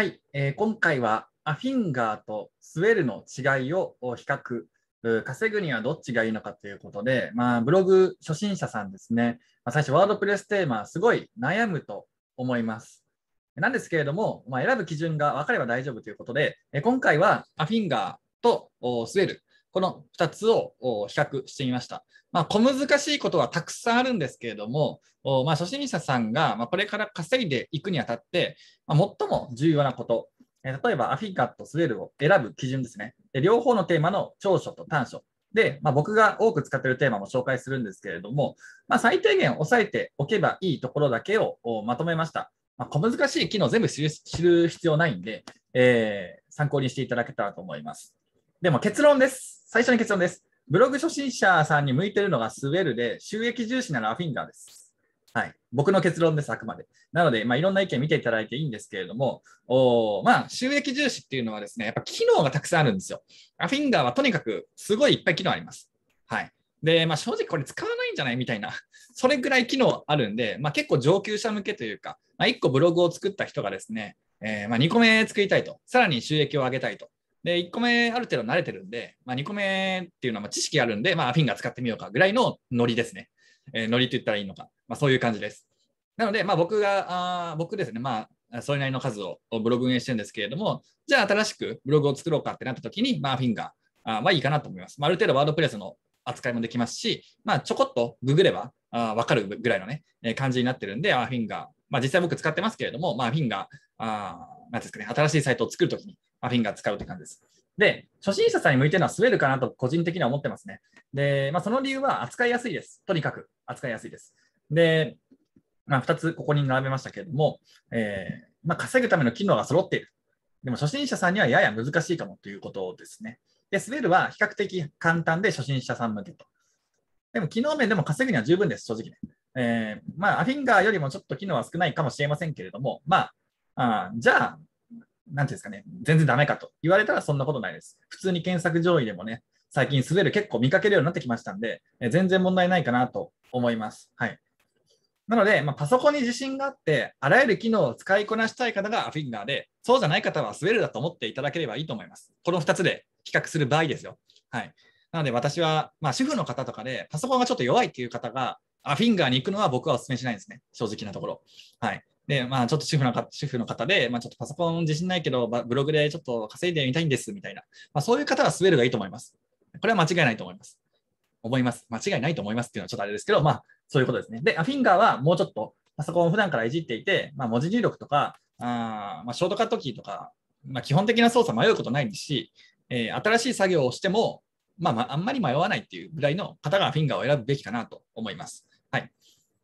はい、えー、今回はアフィンガーとスウェルの違いを比較、稼ぐにはどっちがいいのかということで、まあ、ブログ初心者さんですね、まあ、最初ワードプレステーマ、すごい悩むと思います。なんですけれども、まあ、選ぶ基準が分かれば大丈夫ということで、今回はアフィンガーとスウェル、この2つを比較してみました。まあ、小難しいことはたくさんあるんですけれども、まあ、初心者さんがこれから稼いでいくにあたって、ま最も重要なこと、例えばアフィカット、スウェルを選ぶ基準ですね。で両方のテーマの長所と短所。で、まあ、僕が多く使っているテーマも紹介するんですけれども、まあ、最低限押さえておけばいいところだけをまとめました。まあ、小難しい機能全部知る必要ないんで、えー、参考にしていただけたらと思います。でも結論です。最初の結論です。ブログ初心者さんに向いてるのがスウェルで、収益重視ならアフィンガーです。はい。僕の結論です、あくまで。なので、まあ、いろんな意見見ていただいていいんですけれども、おまあ、収益重視っていうのはですね、やっぱ機能がたくさんあるんですよ。アフィンガーはとにかくすごいいっぱい機能あります。はい。で、まあ、正直これ使わないんじゃないみたいな、それぐらい機能あるんで、まあ、結構上級者向けというか、まあ、1個ブログを作った人がですね、えー、ま2個目作りたいと、さらに収益を上げたいとで、1個目ある程度慣れてるんで、まあ、2個目っていうのはま知識あるんで、まあ、フィンガー使ってみようかぐらいのノリですね。えー、ノリって言ったらいいのか。まあ、そういう感じです。なので、まあ、僕が、あ僕ですね、まあ、それなりの数をブログ運営してるんですけれども、じゃあ新しくブログを作ろうかってなった時に、まあ、フィンガーはいいかなと思います。まあ、ある程度ワードプレスの扱いもできますし、まあ、ちょこっとググればあ分かるぐらいのね、え感じになってるんで、あフィンガー、まあ、実際僕使ってますけれども、まあ、フィンガー、あなんですかね、新しいサイトを作るときに、アフィンガー使うって感じです。で、初心者さんに向いてるのは滑るかなと個人的には思ってますね。で、まあ、その理由は扱いやすいです。とにかく扱いやすいです。で、まあ、2つここに並べましたけれども、えー、まあ、稼ぐための機能が揃っている。でも初心者さんにはやや難しいかもということですね。で、滑るは比較的簡単で初心者さん向けと。でも、機能面でも稼ぐには十分です、正直ね。えー、まあ、アフィンガーよりもちょっと機能は少ないかもしれませんけれども、まあ、あじゃあ、なんていうんですかね、全然ダメかと言われたらそんなことないです。普通に検索上位でもね、最近滑る結構見かけるようになってきましたんで、え全然問題ないかなと思います。はい。なので、まあ、パソコンに自信があって、あらゆる機能を使いこなしたい方がアフィンガーで、そうじゃない方は滑るだと思っていただければいいと思います。この2つで比較する場合ですよ。はい。なので、私は、まあ、主婦の方とかで、パソコンがちょっと弱いっていう方が、あフィンガーに行くのは僕はお勧めしないんですね。正直なところ。はい。で、まあ、ちょっと主婦の主婦の方で、まあ、ちょっとパソコン自信ないけど、ブログでちょっと稼いでみたいんですみたいな、まあ、そういう方はスウェルがいいと思います。これは間違いないと思います。思います。間違いないと思いますっていうのはちょっとあれですけど、まあ、そういうことですね。で、フィンガーはもうちょっとパソコンを普段からいじっていて、まあ、文字入力とか、あまあ、ショートカットキーとか、まあ、基本的な操作迷うことないですし、えー、新しい作業をしても、まあ、あんまり迷わないっていうぐらいの方がフィンガーを選ぶべきかなと思います。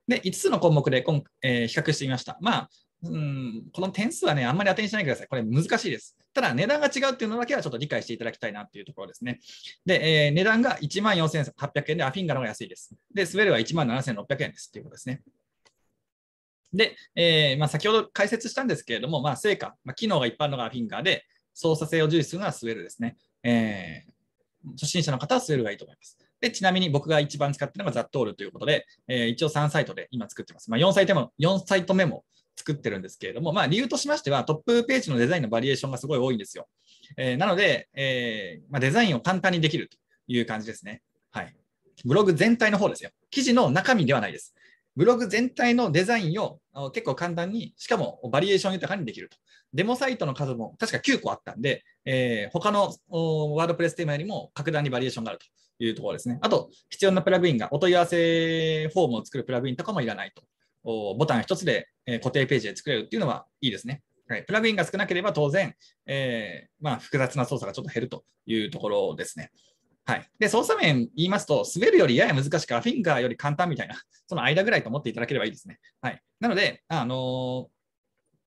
で、5つの項目で今、えー、比較してみました。まあうん、この点数はね、あんまり当てにしないでください。これ難しいです。ただ、値段が違うっていうのだけはちょっと理解していただきたいなっていうところですね。で、えー、値段が14,800円で、アフィンガの方が安いです。で、スウェルは17,600円ですっていうことですね。で、えーまあ、先ほど解説したんですけれども、まあ、成果、まあ、機能が一般のがアフィンガーで、操作性を重視するのはスウェルですね。えー、初心者の方はスウェルがいいと思います。で、ちなみに僕が一番使ってるのがザットールということで、えー、一応3サイトで今作ってます。まあ、4サイトも、4サイト目も作ってるんですけれども、まあ、理由としましては、トップページのデザインのバリエーションがすごい多いんですよ。えー、なので、えー、まあ、デザインを簡単にできるという感じですね。はい。ブログ全体の方ですよ。記事の中身ではないです。ブログ全体のデザインを結構簡単に、しかもバリエーション豊かにできると。デモサイトの数も確か9個あったんで、えー、他のワードプレステーマよりも格段にバリエーションがあるというところですね。あと、必要なプラグインが、お問い合わせフォームを作るプラグインとかもいらないと。ボタン1つで固定ページで作れるっていうのはいいですね。はい、プラグインが少なければ当然、えー、まあ、複雑な操作がちょっと減るというところですね。はい、で操作面言いますと、滑るよりやや難しく、フィンガーより簡単みたいな、その間ぐらいと思っていただければいいですね。はい、なので、あのー、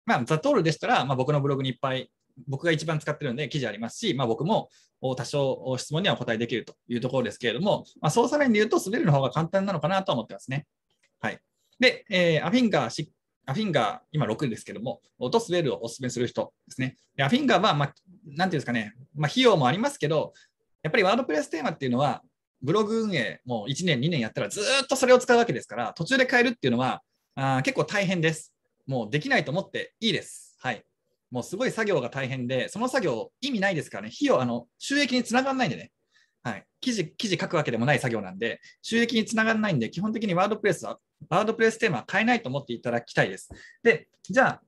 まあ、ザトールでしたら、まあ、僕のブログにいっぱい、僕が一番使ってるんで記事ありますし、まあ、僕も多少質問にはお答えできるというところですけれども、まあ、操作面で言うと、滑るの方が簡単なのかなと思ってますね。はい、で、えー、アフィンガー、アフィンガー、今6ですけども、と滑るをお勧めする人ですね。でアフィンガーは、まあ、なんていうんですかね、まあ、費用もありますけど、やっぱりワードプレステーマっていうのは、ブログ運営もう1年、2年やったらずっとそれを使うわけですから、途中で変えるっていうのはあ結構大変です。もうできないと思っていいです。はい。もうすごい作業が大変で、その作業意味ないですからね、費用、あの収益につながらないんでね。はい、記事記事書くわけでもない作業なんで、収益につながらないんで、基本的にワードプレスは、ワードプレステーマは変えないと思っていただきたいです。で、じゃあ、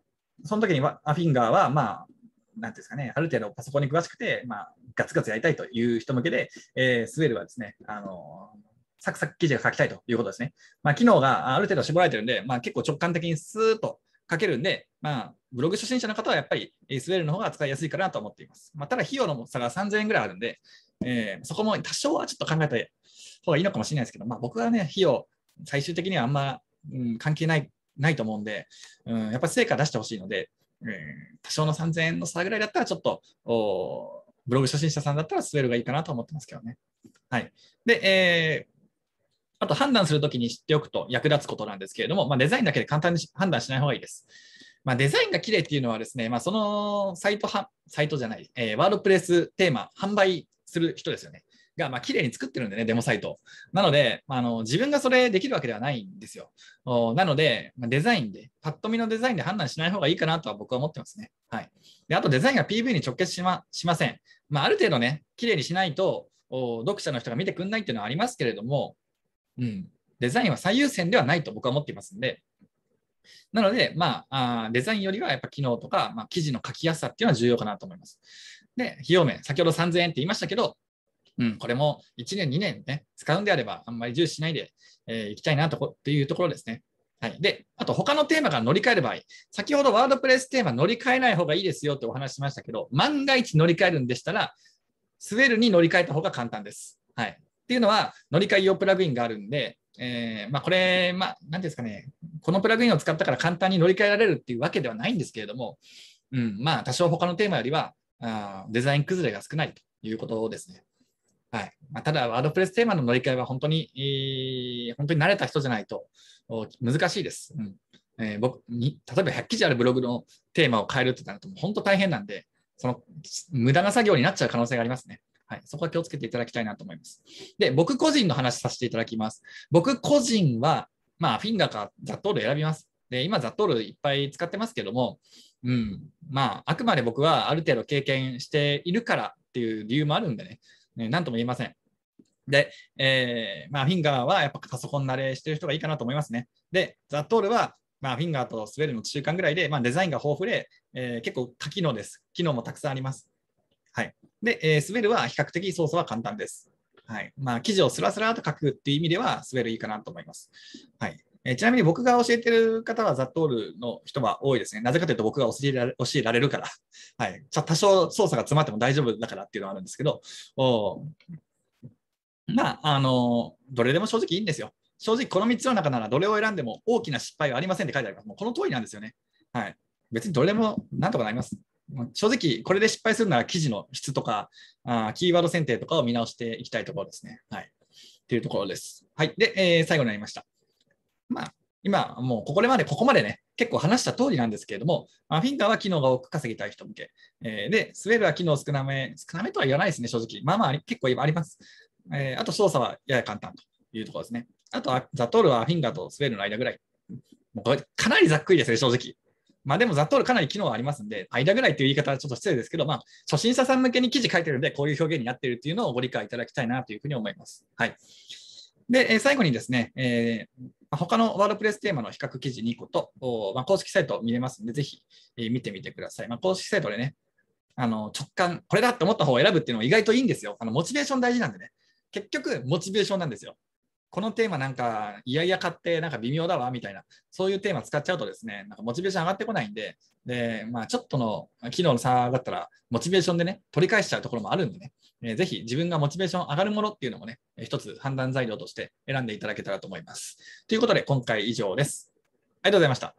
その時にアフィンガーは、まあ、なんですかね、ある程度パソコンに詳しくて、まあ、ガツガツやりたいという人向けで、えー、スウェルはですね、あのサクサク記事が書きたいということですね。まあ、機能がある程度絞られてるんで、まあ、結構直感的にスーッと書けるんで、まあ、ブログ初心者の方はやっぱり SL の方が使いやすいかなと思っています。まあ、ただ、費用の差が3000円ぐらいあるんで、えー、そこも多少はちょっと考えた方がいいのかもしれないですけど、まあ、僕はね、費用、最終的にはあんま、うん、関係ないないと思うんで、うん、やっぱり成果出してほしいので、うん、多少の3000円の差ぐらいだったら、ちょっと、おブログ初心者さんだったらスウェがいいかなと思ってますけどね。はい。で、えー、あと判断するときに知っておくと役立つことなんですけれども、まあ、デザインだけで簡単に判断しない方がいいです。まあ、デザインが綺麗っていうのはですね、まあ、そのサイトは、サイトじゃない、えー、ワードプレステーマ、販売する人ですよね。が、まあ、綺麗に作ってるんでね、デモサイト。なので、あの、自分がそれできるわけではないんですよ。なので、まあ、デザインで、パッと見のデザインで判断しない方がいいかなとは僕は思ってますね。はい。で、あとデザインが PV に直結しましません。まあ、ある程度ね、綺麗にしないと、読者の人が見てくんないっていうのはありますけれども、うん、デザインは最優先ではないと僕は思っていますんで、なので、まあ、あデザインよりはやっぱ機能とか、まあ、記事の書きやすさっていうのは重要かなと思います。で、費用面、先ほど3000円って言いましたけど、うん、これも1年、2年ね、使うんであれば、あんまり重視しないでい、えー、きたいなとっていうところですね。はい、で、あと他のテーマが乗り換える場合、先ほどワードプレステーマ乗り換えない方がいいですよってお話しましたけど、万が一乗り換えるんでしたら、スウェルに乗り換えた方が簡単です。はい、っていうのは、乗り換え用プラグインがあるんで、えー、まあ、これ、まあ、なんですかね、このプラグインを使ったから簡単に乗り換えられるっていうわけではないんですけれども、うん、まあ、多少他のテーマよりは、あデザイン崩れが少ないということですね。まあ、ただ、ワードプレステーマの乗り換えは本当に、本当に慣れた人じゃないと難しいです。うんえー、僕に例えば100記事あるブログのテーマを変えるってなると、本当大変なんで、その無駄な作業になっちゃう可能性がありますね。はい、そこは気をつけていただきたいなと思います。で、僕個人の話させていただきます。僕個人は、まあ、フィンガーかザットール選びます。で、今、ザットールいっぱい使ってますけども、うん、まあ、あくまで僕はある程度経験しているからっていう理由もあるんでね、ね何とも言えません。で、えー、まあ、フィンガーはやっぱパソコン慣れしてる人がいいかなと思いますね。で、ザ・トールは、まあ、フィンガーとスウェルの中間ぐらいで、まあ、デザインが豊富で、えー、結構多機能です。機能もたくさんあります。はい。で、えー、スウェルは比較的操作は簡単です。はい。まあ、記事をスラスラと書くっていう意味では、スウェルいいかなと思います。はい。えー、ちなみに僕が教えてる方は、ザットールの人は多いですね。なぜかというと、僕が教えられ教えられるから。はい。多少操作が詰まっても大丈夫だからっていうのはあるんですけど、おまあ、あの、どれでも正直いいんですよ。正直、この3つの中ならどれを選んでも大きな失敗はありませんって書いてあります。もうこの通りなんですよね。はい。別にどれでもなんとかなります。正直、これで失敗するなら記事の質とか、あキーワード選定とかを見直していきたいところですね。はい。というところです。はい。で、えー、最後になりました。まあ、今、もうここまで、ここまでね、結構話した通りなんですけれども、まあ、フィンガーは機能が多く稼ぎたい人向け。えー、で、スウェルは機能少なめ、少なめとは言わないですね、正直。まあまあ、結構今あります。えー、あと操作はやや簡単というところですね。あとはザトールはフィンガーとスウェルの間ぐらい。もうこれかなりざっくりですね、正直。まあでもザトールかなり機能はありますんで、間ぐらいという言い方はちょっと失礼ですけど、まあ初心者さん向けに記事書いてるんで、こういう表現になっているというのをご理解いただきたいなというふうに思います。はい。で、最後にですね、えー、他のワードプレステーマの比較記事2個と、まあ、公式サイト見れますので、ぜひ、え見てみてください。まあ、公式サイトでね、あの直感、これだって思った方を選ぶっていうのは意外といいんですよ。あのモチベーション大事なんでね。結局モチベーションなんですよ。このテーマなんか、いやいや買ってなんか微妙だわ、みたいな、そういうテーマ使っちゃうとですね、なんかモチベーション上がってこないんで、で、まあちょっとの機能の差だったら、モチベーションでね、取り返しちゃうところもあるんでね、えー、ぜひ自分がモチベーション上がるものっていうのもね、一つ判断材料として選んでいただけたらと思います。ということで、今回以上です。ありがとうございました。